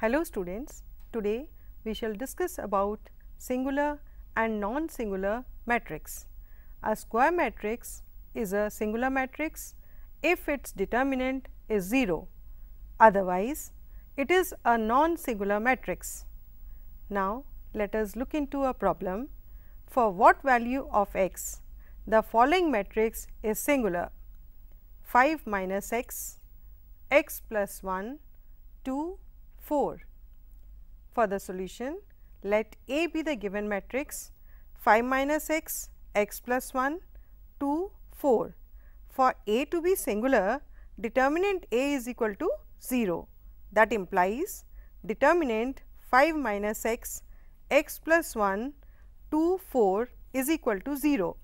Hello students, today we shall discuss about singular and non-singular matrix. A square matrix is a singular matrix if its determinant is 0, otherwise it is a non-singular matrix. Now, let us look into a problem. For what value of x the following matrix is singular 5 minus x, x plus 1, 2, 4. For the solution, let A be the given matrix 5 minus x, x plus 1, 2, 4. For A to be singular, determinant A is equal to 0. That implies determinant 5 minus x, x plus 1 2 4 is equal to 0.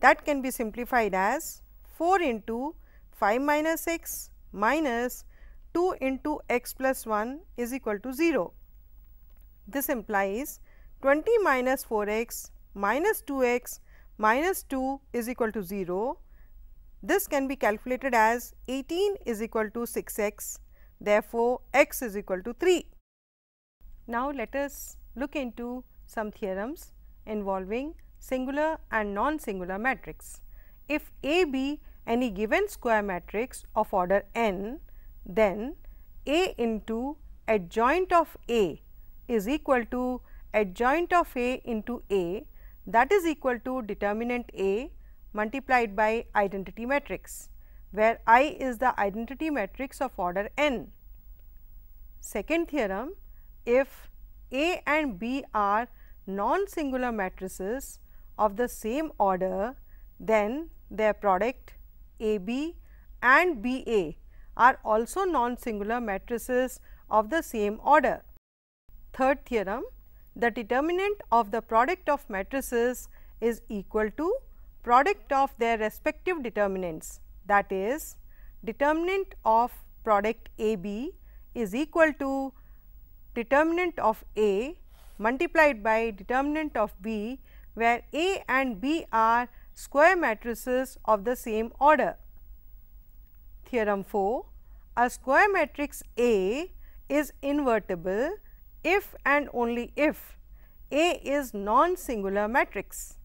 That can be simplified as 4 into 5 minus x minus 2 into x plus 1 is equal to 0. This implies 20 minus 4x minus 2x minus 2 is equal to 0. This can be calculated as 18 is equal to 6x, therefore, x is equal to 3. Now, let us look into some theorems involving singular and non-singular matrix. If A be any given square matrix of order n, then A into adjoint of A is equal to adjoint of A into A that is equal to determinant A multiplied by identity matrix, where I is the identity matrix of order n. Second theorem, if A and B are non-singular matrices of the same order, then their product AB and BA are also non-singular matrices of the same order. Third theorem, the determinant of the product of matrices is equal to product of their respective determinants that is determinant of product AB is equal to determinant of A multiplied by determinant of B where A and B are square matrices of the same order. Theorem 4 A square matrix A is invertible if and only if A is non-singular matrix.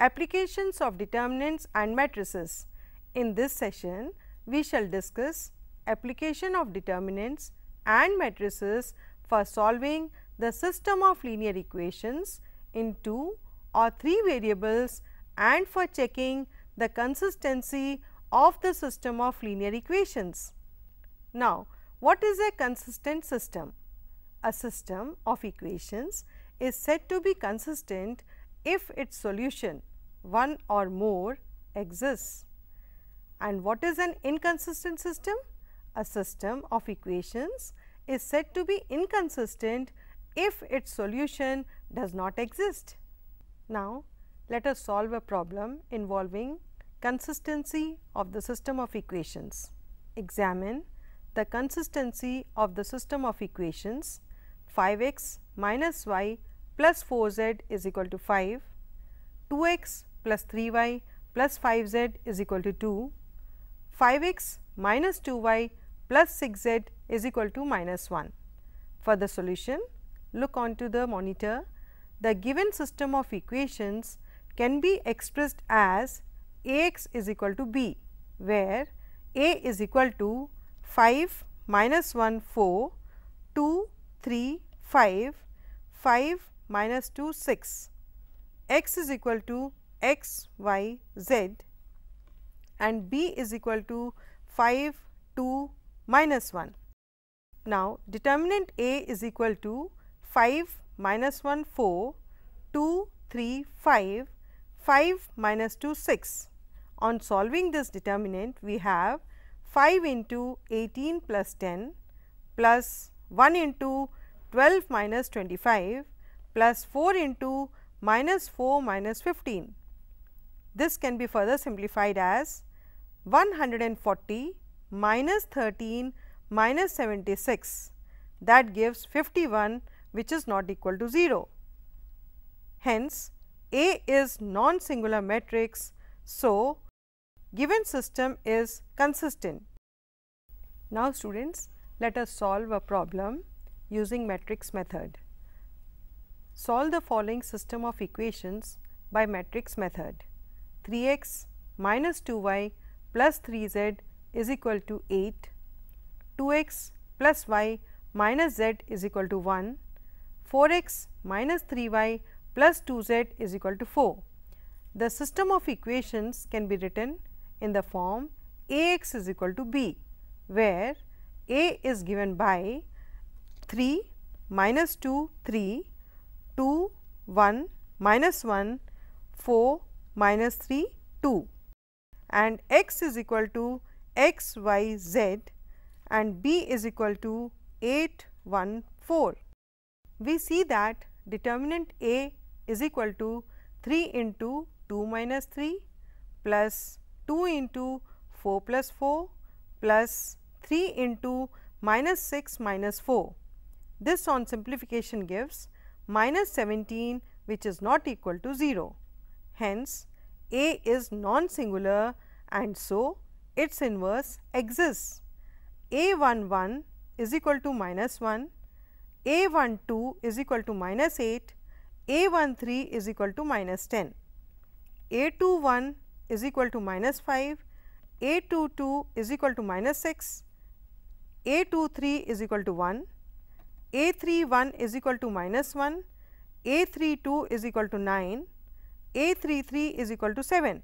Applications of determinants and matrices. In this session, we shall discuss application of determinants and matrices for solving the system of linear equations in 2 or 3 variables and for checking the consistency of the system of linear equations. Now, what is a consistent system? A system of equations is said to be consistent if its solution one or more exists. And what is an inconsistent system? A system of equations is said to be inconsistent if its solution does not exist. Now, let us solve a problem involving consistency of the system of equations. Examine the consistency of the system of equations 5x minus y plus 4z is equal to 5, 2x plus 3y plus 5z is equal to 2, 5x minus 2y plus 6z is equal to minus 1. For the solution, look onto the monitor. The given system of equations can be expressed as Ax is equal to b, where A is equal to 5 minus 1 4 2 3 5 5 minus 2 6 x is equal to x y z and b is equal to 5 2 minus 1. Now, determinant A is equal to 5 minus 1 4, 2 3 5, 5 minus 2 6. On solving this determinant, we have 5 into 18 plus 10 plus 1 into 12 minus 25 plus 4 into minus 4 minus 15. This can be further simplified as 140 minus 13 minus 76 that gives 51 which is not equal to 0. Hence, A is non-singular matrix. So, given system is consistent. Now, students let us solve a problem using matrix method. Solve the following system of equations by matrix method 3x minus 2y plus 3z is equal to 8, 2x plus y minus z is equal to 1, 4x minus 3y plus 2z is equal to 4. The system of equations can be written in the form Ax is equal to b, where A is given by 3 minus 2, 3, 2, 1, minus 1, 4, minus 3, 2 and x is equal to x, y, z and b is equal to 8, 1, 4. We see that determinant A is equal to 3 into 2 minus 3 plus 2 into 4 plus 4 plus 3 into minus 6 minus 4. This on simplification gives minus 17 which is not equal to 0. Hence, A is non-singular and so its inverse exists. A 1 1 is equal to minus 1, A 1 2 is equal to minus 8, A 1 3 is equal to minus 10, A 2 1 is equal to minus 5, A 2 2 is equal to minus 6, A 2 3 is equal to 1, A 3 1 is equal to minus 1, A 3 2 is equal to 9, A 3 3 is equal to 7.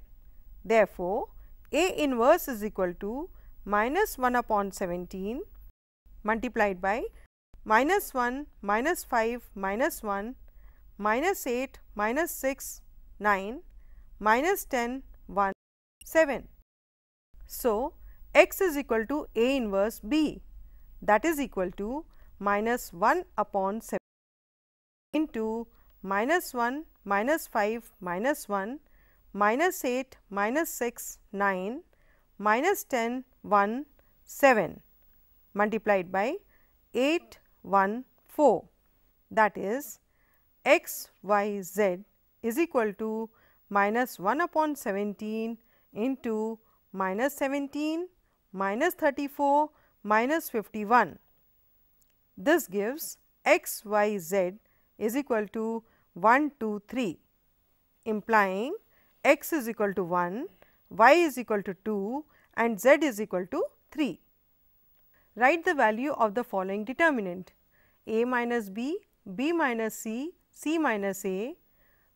Therefore, a inverse is equal to minus 1 upon 17 multiplied by minus 1, minus 5, minus 1, minus 8, minus 6, 9, minus 10, 1, 7. So, x is equal to A inverse B that is equal to minus 1 upon 7 into minus 1, minus 5, minus 1, minus 8, minus 6, 9, minus 10, 1, 7 multiplied by 8, 1, 4. That is x, y, z is equal to minus 1 upon 17 into minus 17, minus 34, minus 51. This gives x, y, z is equal to 1, 2, 3 implying x is equal to 1, y is equal to 2 and z is equal to 3. Write the value of the following determinant a minus b, b minus c, c minus a,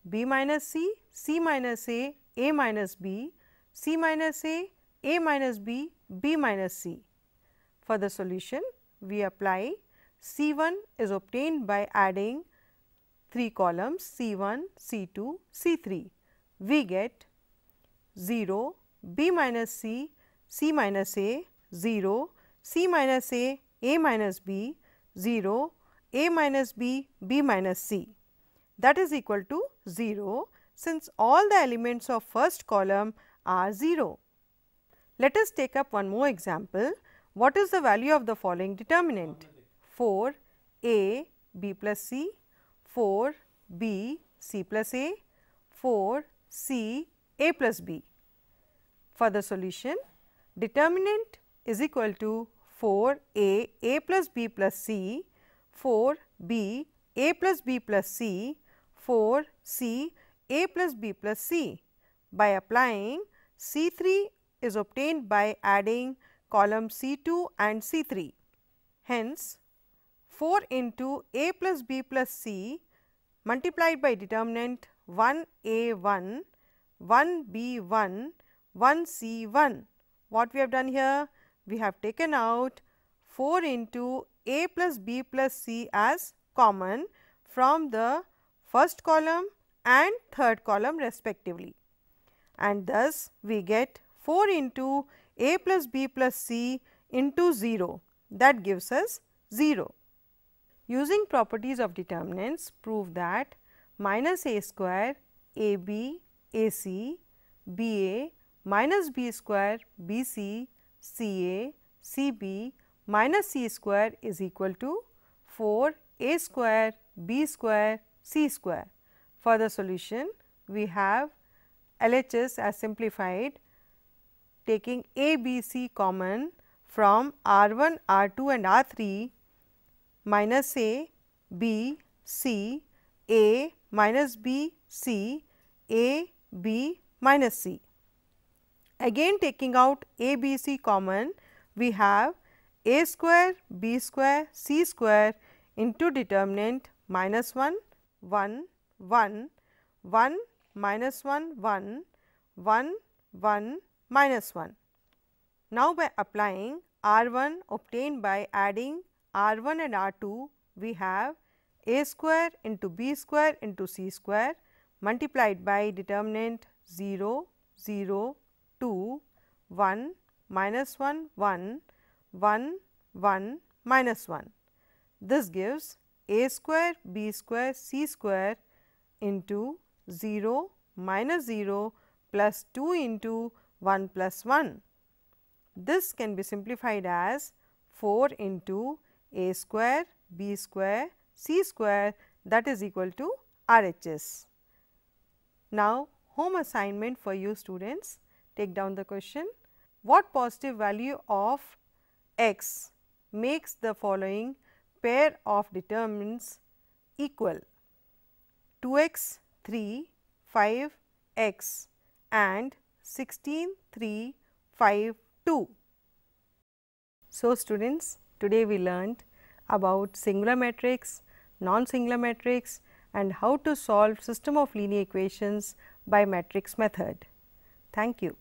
b minus c, c minus a, a minus b, c minus a, a minus b, b minus c. For the solution, we apply C 1 is obtained by adding 3 columns C 1, C 2, C 3 we get 0, b minus c, c minus a, 0, c minus a, a minus b, 0, a minus b, b minus c. That is equal to 0 since all the elements of first column are 0. Let us take up one more example. What is the value of the following determinant? 4 a b plus c, 4 b c plus a, 4 C A plus B. For the solution, determinant is equal to 4 A A plus B plus C, 4 B A plus B plus C, 4 C A plus B plus C. By applying C 3 is obtained by adding column C 2 and C 3. Hence, 4 into A plus B plus C multiplied by determinant 1A1, 1B1, 1C1. What we have done here? We have taken out 4 into A plus B plus C as common from the first column and third column respectively. And thus we get 4 into A plus B plus C into 0 that gives us 0. Using properties of determinants prove that minus a square ab ac ba minus b square bc ca cb minus c square is equal to 4 a square b square c square. For the solution we have LHS as simplified taking a b c common from r 1 r 2 and r 3 minus a b c a minus B C A B minus C. Again taking out A B C common we have A square B square C square into determinant minus 1 1 1 1 minus 1 1 1 1 minus 1. Now by applying R 1 obtained by adding R 1 and R 2 we have a square into b square into c square multiplied by determinant 0, 0, 2, 1, minus 1, 1, 1, 1, minus 1. This gives a square, b square, c square into 0, minus 0 plus 2 into 1 plus 1. This can be simplified as 4 into a square, b square, C square that is equal to RHS. Now, home assignment for you students, take down the question. What positive value of x makes the following pair of determinants equal 2x 3 5 x and 16 3 5 2. So, students today we learned about singular matrix, non-singular matrix and how to solve system of linear equations by matrix method. Thank you.